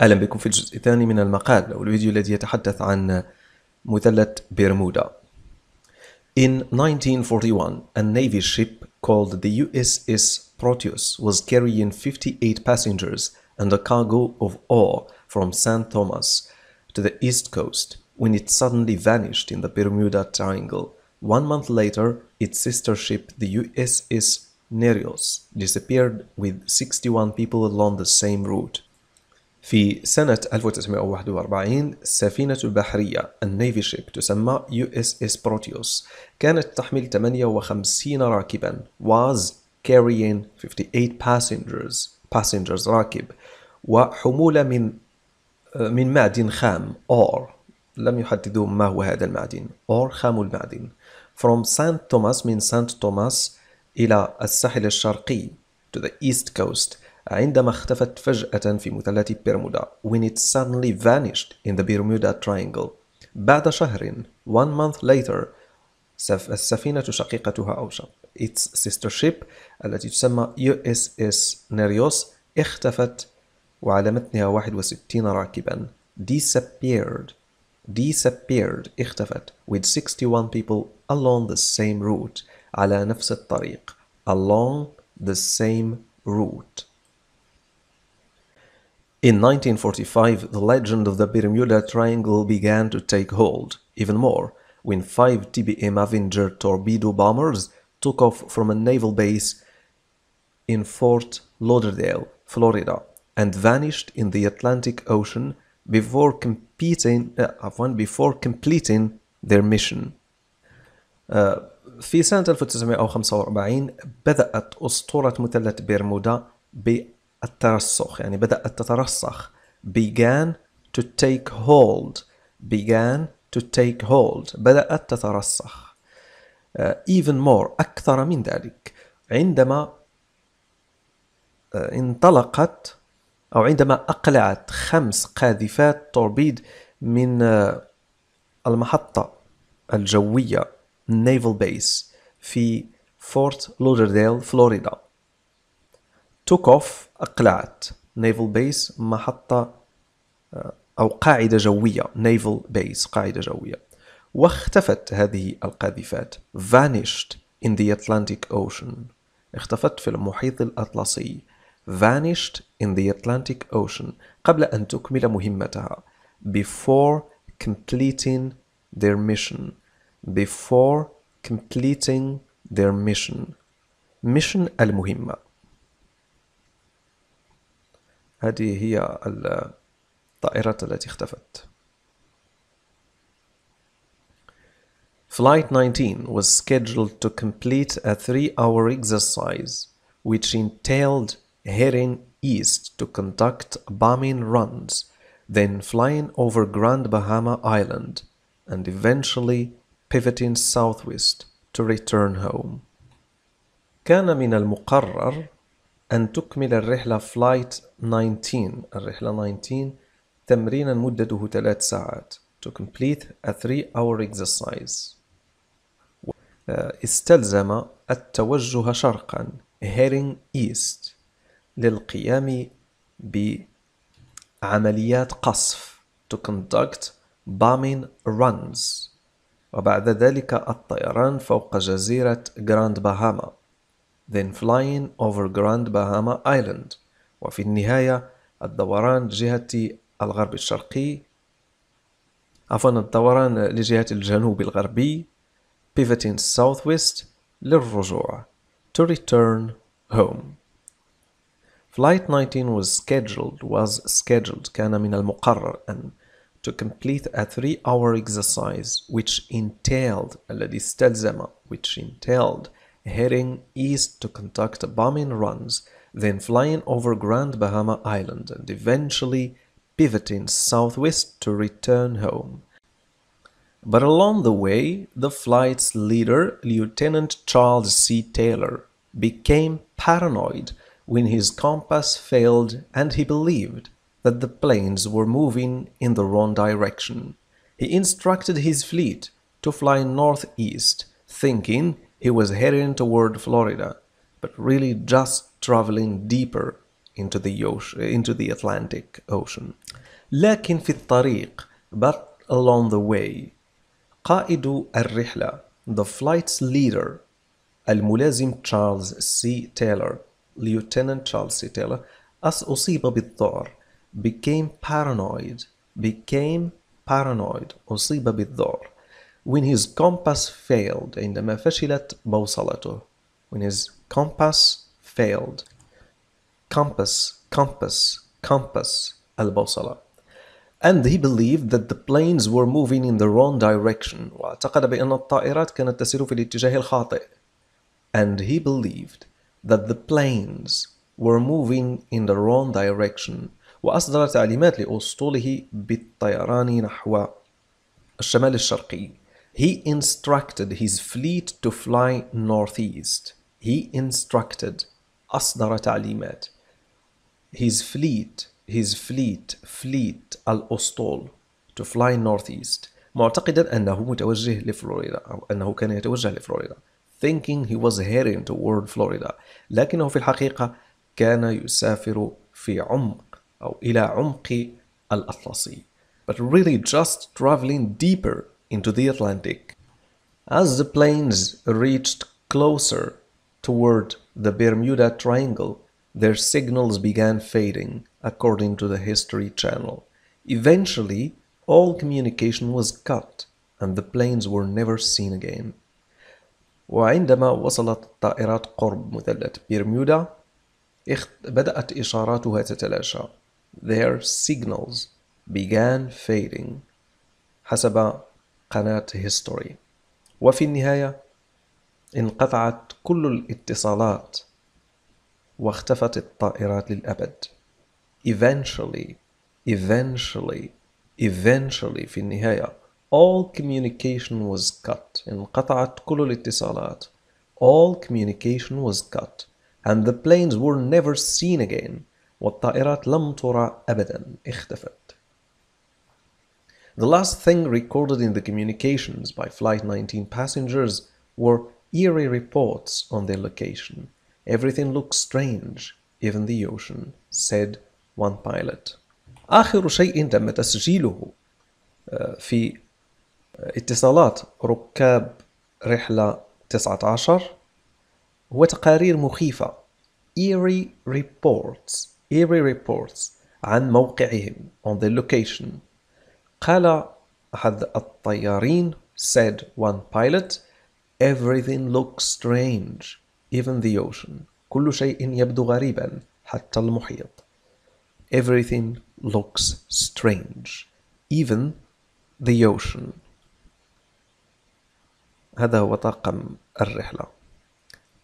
أهلا بكم في الجزء الثاني من المقال أو الفيديو الذي يتحدث عن مثلث برمودا. In 1941, a Navy ship called the USS Proteus was carrying 58 passengers and a cargo of ore from San Thomas to the east coast when it suddenly vanished in the Bermuda Triangle. One month later, its sister ship, the USS Nereus, disappeared with 61 people along the same route. في سنة 1941 السفينة البحرية النيفي شيب تسمى يو اس اس بروتيوس كانت تحمل 58 راكبا was carrying 58 passengers passengers راكب وحمولة من آه، من معدن خام or لم يحددوا ما هو هذا المعدن or خام المعدن from سانت توماس من سانت توماس إلى الساحل الشرقي to the east coast عندما اختفت فجأة في مثلث برمودا when it suddenly vanished in the Bermuda Triangle بعد شهر one month later السفينة شقيقتها أو its sister ship التي تسمى USS Nereus اختفت وعلى متنها 61 راكبا disappeared disappeared اختفت with 61 people along the same route على نفس الطريق along the same route In 1945, the legend of the Bermuda Triangle began to take hold, even more, when five TBM Avenger torpedo bombers took off from a naval base in Fort Lauderdale, Florida, and vanished in the Atlantic Ocean before competing, uh, before completing their mission. Uh, في سنة 1945 بدأت أسطورة مثلث بيرمودا الترسخ يعني بدأت تترسخ began to take hold began to take hold بدأت تترسخ uh, even more أكثر من ذلك عندما آه، انطلقت أو عندما أقلعت خمس قاذفات توربيد من آه، المحطة الجوية naval base في فورت لودرديل فلوريدا توك اوف اقلعت نيفل بيس محطة أو قاعدة جوية نيفل بيس قاعدة جوية واختفت هذه القاذفات vanished in the Atlantic Ocean اختفت في المحيط الأطلسي vanished in the Atlantic Ocean قبل أن تكمل مهمتها before completing their mission before completing their mission mission المهمة هذه هي الطائرة التي اختفت Flight 19 was scheduled to complete a three-hour exercise which entailed heading east to conduct bombing runs, then flying over Grand Bahama Island, and eventually pivoting southwest to return home. كان من المقرر أن تكمل الرحلة فلايت 19 الرحلة 19 تمرينا مدته ثلاث ساعات to complete a three hour exercise آه، استلزم التوجه شرقا heading east للقيام بعمليات قصف to conduct bombing runs وبعد ذلك الطيران فوق جزيرة جراند باهاما then flying over Grand Bahama Island وفي النهاية الدوران جهة الغرب الشرقي عفوا الدوران لجهة الجنوب الغربي pivoting southwest للرجوع to return home Flight 19 was scheduled was scheduled كان من المقرر أن to complete a three hour exercise which entailed الذي استلزم which entailed heading east to conduct bombing runs, then flying over Grand Bahama Island and eventually pivoting southwest to return home. But along the way, the flight's leader, Lieutenant Charles C. Taylor, became paranoid when his compass failed and he believed that the planes were moving in the wrong direction. He instructed his fleet to fly northeast, thinking he was heading toward Florida, but really just traveling deeper into the, ocean, into the Atlantic Ocean. لكن في الطريق, but along the way, قائد الرحلة, the flight's leader, الملازم Charles C. Taylor, Lieutenant Charles C. Taylor, أصيب بالذعر, became paranoid, became paranoid, أصيب بالذعر. When his compass failed, in the فشلت بوصلته. When his compass failed. Compass, compass, compass, al البوصلة. And he believed that the planes were moving in the wrong direction. واعتقد بأن الطائرات كانت تسير في الاتجاه الخاطئ. And he believed that the planes were moving in the wrong direction. وأصدر تعليمات لأسطوله بالطيران نحو الشمال الشرقي. He instructed his fleet to fly northeast. He instructed أصدر تعليمات his fleet his fleet fleet الأسطول to fly northeast معتقدا أنه متوجه لفلوريدا أو أنه كان يتوجه لفلوريدا thinking he was heading toward Florida لكنه في الحقيقة كان يسافر في عمق أو إلى عمق الأطلسي but really just traveling deeper into the Atlantic. As the planes reached closer toward the Bermuda Triangle, their signals began fading, according to the History Channel. Eventually, all communication was cut and the planes were never seen again. وعندما وصلت الطائرات قرب مثلث برمودا بدأت إشاراتها تتلاشى. Their signals began fading. حسب قناة هيستوري وفي النهاية انقطعت كل الاتصالات واختفت الطائرات للأبد eventually eventually eventually في النهاية all communication was cut انقطعت كل الاتصالات all communication was cut and the planes were never seen again والطائرات لم ترى أبدا اختفت The last thing recorded in the communications by Flight 19 passengers were eerie reports on their location. Everything looks strange, even the ocean, said one pilot. آخر شيء تم تسجيله في اتصالات ركاب رحلة 19 هو تقارير مخيفة eerie reports eerie reports عن موقعهم on their location Qala had at-Tayyarin, said one pilot, everything looks strange, even the ocean. كل شيء يبدو غريبا حتى المحيط. Everything looks strange, even the ocean. هذا هو طاقم الرحلة.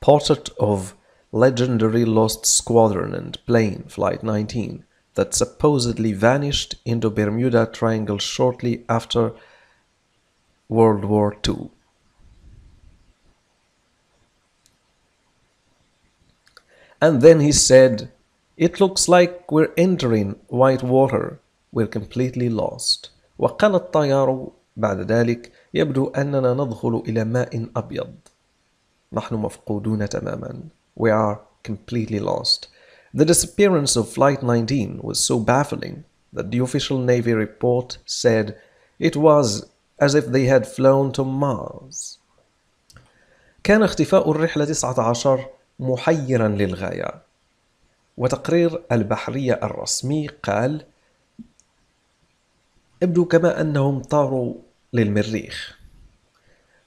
Portrait of legendary lost squadron and plane flight 19 that supposedly vanished into Bermuda Triangle shortly after World War II. And then he said, It looks like we're entering white water. We're completely lost. وقال الطيار بعد ذلك يبدو أننا ندخل إلى ماء أبيض. نحن مفقودون تماما. We are completely lost. The disappearance of Flight 19 was so baffling that the official Navy report said it was as if they had flown to Mars. كان اختفاء الرحلة 19 محيرا للغاية وتقرير البحرية الرسمي قال يبدو كما أنهم طاروا للمريخ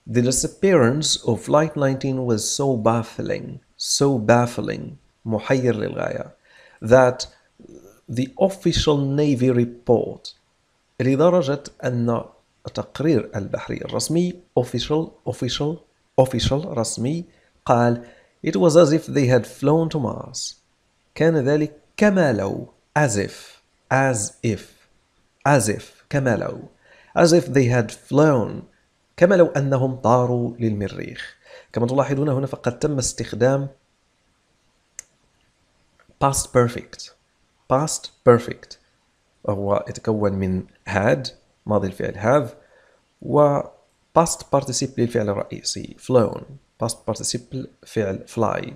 The disappearance of Flight 19 was so baffling, so baffling محير للغاية that the official navy report لدرجة أن التقرير البحري الرسمي official official official رسمي قال It was as if they had flown to Mars كان ذلك كما لو as if as if as if كما لو as if they had flown كما لو أنهم طاروا للمريخ كما تلاحظون هنا فقد تم استخدام past perfect past perfect هو يتكون من had ماضي الفعل have و past participle للفعل الرئيسي flown past participle فعل fly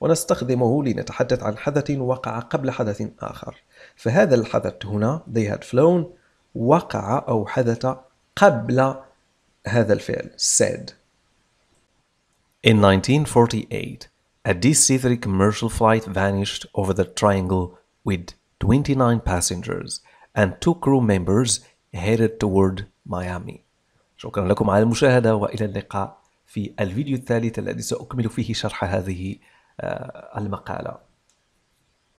ونستخدمه لنتحدث عن حدث وقع قبل حدث آخر فهذا الحدث هنا they had flown وقع أو حدث قبل هذا الفعل said In 1948 A DC-3 commercial flight vanished over the triangle with 29 passengers and two crew members headed toward Miami. شكرا لكم على المشاهدة وإلى اللقاء في الفيديو الثالث الذي سأكمل فيه شرح هذه المقالة